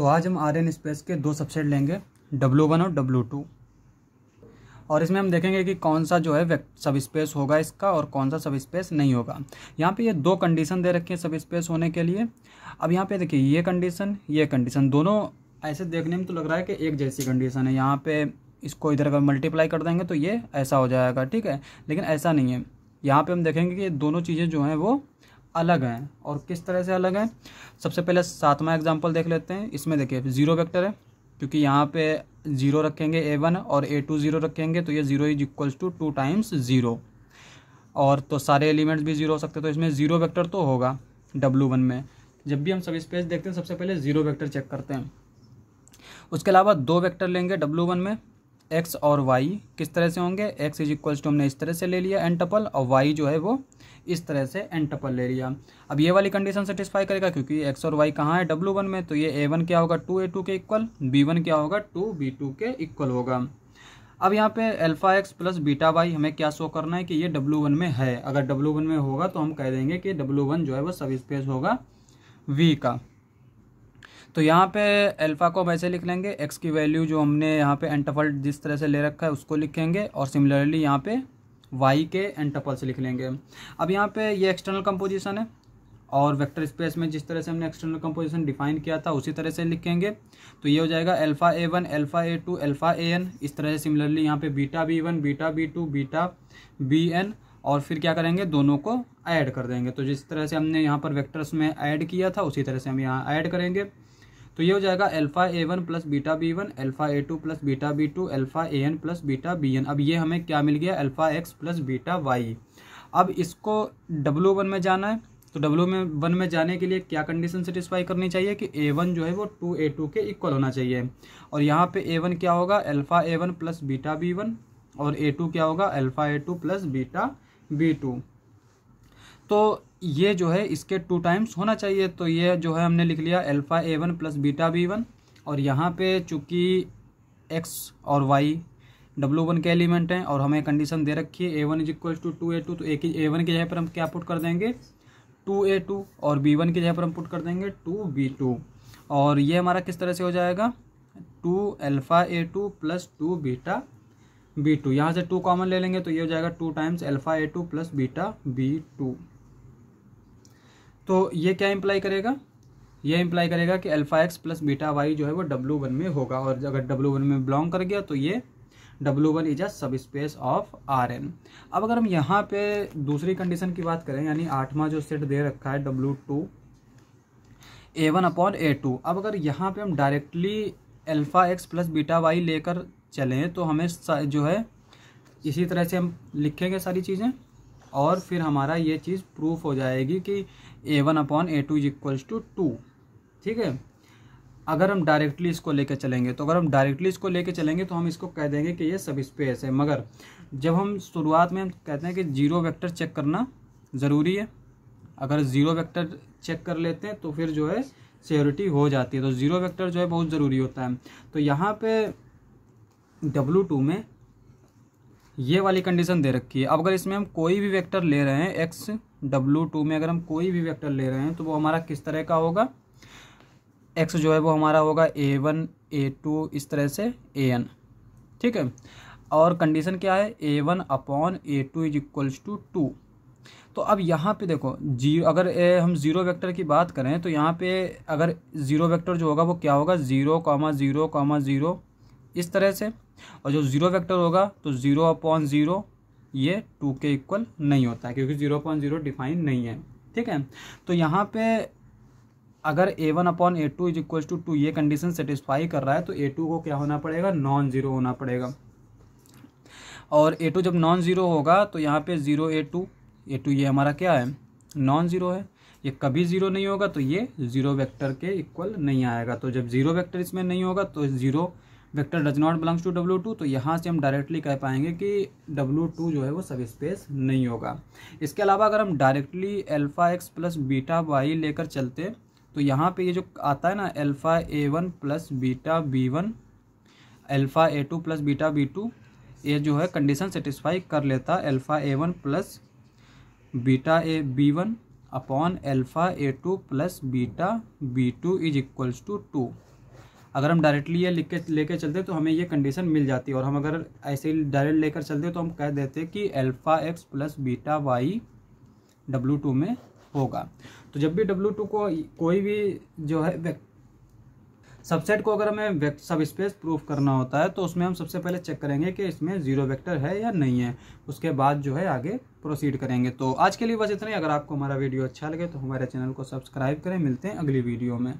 तो आज हम आर एन स्पेस के दो सबसेट लेंगे डब्लू वन और डब्लू टू और इसमें हम देखेंगे कि कौन सा जो है सब स्पेस होगा इसका और कौन सा सब स्पेस नहीं होगा यहाँ पे ये दो कंडीशन दे रखी है सब स्पेस होने के लिए अब यहाँ पे देखिए ये कंडीशन ये कंडीशन दोनों ऐसे देखने में तो लग रहा है कि एक जैसी कंडीशन है यहाँ पे इसको इधर अगर मल्टीप्लाई कर देंगे तो ये ऐसा हो जाएगा ठीक है लेकिन ऐसा नहीं है यहाँ पर हम देखेंगे कि दोनों चीज़ें जो हैं वो अलग हैं और किस तरह से अलग हैं सबसे पहले सातवां एग्जाम्पल देख लेते हैं इसमें देखिए ज़ीरो वेक्टर है क्योंकि यहाँ पे ज़ीरो रखेंगे ए वन और ए टू ज़ीरो रखेंगे तो ये zero is equals to two times zero और तो सारे एलिमेंट्स भी ज़ीरो हो सकते हैं तो इसमें ज़ीरो वेक्टर तो होगा डब्लू वन में जब भी हम सब स्पेस देखते हैं सबसे पहले ज़ीरो वेक्टर चेक करते हैं उसके अलावा दो वेक्टर लेंगे डब्लू वन में एक्स और वाई किस तरह से होंगे एक्स इज इक्वल्स टू हमने इस तरह से ले लिया एन टपल और वाई जो है वो इस तरह से एन टपल ले लिया अब ये वाली कंडीशन सेटिस्फाई करेगा क्योंकि एक्स और वाई कहाँ है डब्ल्यू वन में तो ये ए वन क्या होगा टू ए टू के इक्वल बी वन क्या होगा टू बी टू के इक्वल होगा अब यहाँ पे alpha X plus beta Y हमें क्या शो करना है कि ये डब्ल्यू वन में है अगर डब्ल्यू वन में होगा तो हम कह देंगे कि डब्ल्यू वन जो है वो सब स्पेस होगा वी का तो यहाँ पे अल्फ़ा को हम ऐसे लिख लेंगे एक्स की वैल्यू जो हमने यहाँ पे एंटफल जिस तरह से ले रखा है उसको लिखेंगे और सिमिलरली यहाँ पे वाई के एंटफल्स लिख लेंगे अब यहाँ पे ये एक्सटर्नल कंपोजिशन है और वेक्टर स्पेस में जिस तरह से हमने एक्सटर्नल कंपोजिशन डिफाइन किया था उसी तरह से लिखेंगे तो ये हो जाएगा alpha A one alpha A two alpha A N इस तरह से सिमिलरली यहाँ पे beta B one beta B two beta B N और फिर क्या करेंगे दोनों को ऐड कर देंगे तो जिस तरह से हमने यहाँ पर वेक्टर्स में ऐड किया था उसी तरह से हम यहाँ ऐड करेंगे तो ये हो जाएगा alpha A one plus beta B one alpha A two plus beta B two alpha A N plus beta B N अब ये हमें क्या मिल गया alpha X plus beta Y अब इसको डब्लू वन में जाना है तो डब्लू में वन में जाने के लिए क्या कंडीशन सेटिस्फाई करनी चाहिए कि ए वन जो है वो टू ए टू के इक्वल होना चाहिए और यहाँ पे ए वन क्या होगा alpha A one plus beta B one और ए टू क्या होगा alpha A two plus beta B two तो ये जो है इसके टू टाइम्स होना चाहिए तो ये जो है हमने लिख लिया alpha A one plus beta B one और यहाँ पे चूँकि एक्स और वाई डब्लू वन के एलिमेंट हैं और हमें कंडीशन दे रखी है A one is equal to two A two तो ए की ए वन की जगह पर हम क्या पुट कर देंगे टू ए टू और बी वन की जगह पर हम पुट कर देंगे टू बी टू और ये हमारा किस तरह से हो जाएगा two alpha A two plus two beta B two यहाँ से टू कॉमन ले लेंगे तो ये हो जाएगा two times alpha A two plus beta B two तो ये क्या इम्प्लाई करेगा ये इम्प्लाई करेगा कि alpha X plus beta Y जो है वो डब्लू वन में होगा और अगर डब्लू वन में बिलोंग कर गया तो ये डब्लू वन इज अ सब स्पेस ऑफ आर एन अब अगर हम यहाँ पे दूसरी कंडीशन की बात करें यानी आठवां जो सेट दे रखा है W two A one upon A two अब अगर यहाँ पे हम directly alpha X plus beta Y लेकर चलें तो हमें जो है इसी तरह से हम लिखेंगे सारी चीज़ें और फिर हमारा ये चीज़ प्रूफ हो जाएगी कि A one upon A two is equals to two ठीक है अगर हम डायरेक्टली इसको लेके चलेंगे तो अगर हम डायरेक्टली इसको लेके चलेंगे तो हम इसको कह देंगे कि ये सब स्पेस है मगर जब हम शुरुआत में हम कहते हैं कि जीरो वेक्टर चेक करना ज़रूरी है अगर ज़ीरो वेक्टर चेक कर लेते हैं तो फिर जो है सियोरिटी हो जाती है तो ज़ीरो वेक्टर जो है बहुत ज़रूरी होता है तो यहाँ पे डब्लू टू में ये वाली कंडीशन दे रखी है अब अगर इसमें हम कोई भी वेक्टर ले रहे हैं एक्स डब्लू टू में अगर हम कोई भी वेक्टर ले रहे हैं तो वो हमारा किस तरह का होगा एक्स जो है वो हमारा होगा ए वन ए टू इस तरह से ए एन ठीक है और कंडीशन क्या है A one upon A two is equals to two तो अब यहाँ पे देखो जी अगर ए, हम ज़ीरो वेक्टर की बात करें तो यहाँ पे अगर ज़ीरो वेक्टर जो होगा वो क्या होगा zero comma zero comma zero इस तरह से और जो ज़ीरो वेक्टर होगा तो ज़ीरो अपॉन ज़ीरो ये टू के इक्वल नहीं होता है क्योंकि ज़ीरो अपॉन ज़ीरो डिफाइन नहीं है ठीक है तो यहाँ पे अगर A one upon A two is equal to two ये कंडीशन सेटिस्फाई कर रहा है तो ए टू को क्या होना पड़ेगा नॉन ज़ीरो होना पड़ेगा और ए टू जब नॉन ज़ीरो होगा तो यहाँ पे zero A two A two ये हमारा क्या है नॉन ज़ीरो है ये कभी ज़ीरो नहीं होगा तो ये ज़ीरो वेक्टर के इक्वल नहीं आएगा तो जब ज़ीरो वेक्टर इसमें नहीं होगा तो zero vector does not belongs to W two तो यहाँ से हम डायरेक्टली कह पाएंगे कि डब्ल्यू टू जो है वो सब स्पेस नहीं होगा इसके अलावा अगर हम directly alpha X plus beta Y लेकर चलते तो यहाँ पे ये जो आता है ना alpha A one plus beta B one alpha A two plus beta B two ये जो है कंडीशन सेटिस्फाई कर लेता alpha A one plus beta A B one upon alpha A two plus beta B two is equals to two अगर हम directly ये लिख के कर चलते तो हमें ये कंडीशन मिल जाती है और हम अगर ऐसे ही डायरेक्ट लेकर चलते तो हम कह देते कि alpha X plus beta Y W two में होगा तो जब भी डब्लू टू को कोई भी जो है सबसेट को अगर हमें सब स्पेस प्रूफ करना होता है तो उसमें हम सबसे पहले चेक करेंगे कि इसमें जीरो वेक्टर है या नहीं है उसके बाद जो है आगे प्रोसीड करेंगे तो आज के लिए बस इतना ही अगर आपको हमारा वीडियो अच्छा लगे तो हमारे चैनल को सब्सक्राइब करें मिलते हैं अगली वीडियो में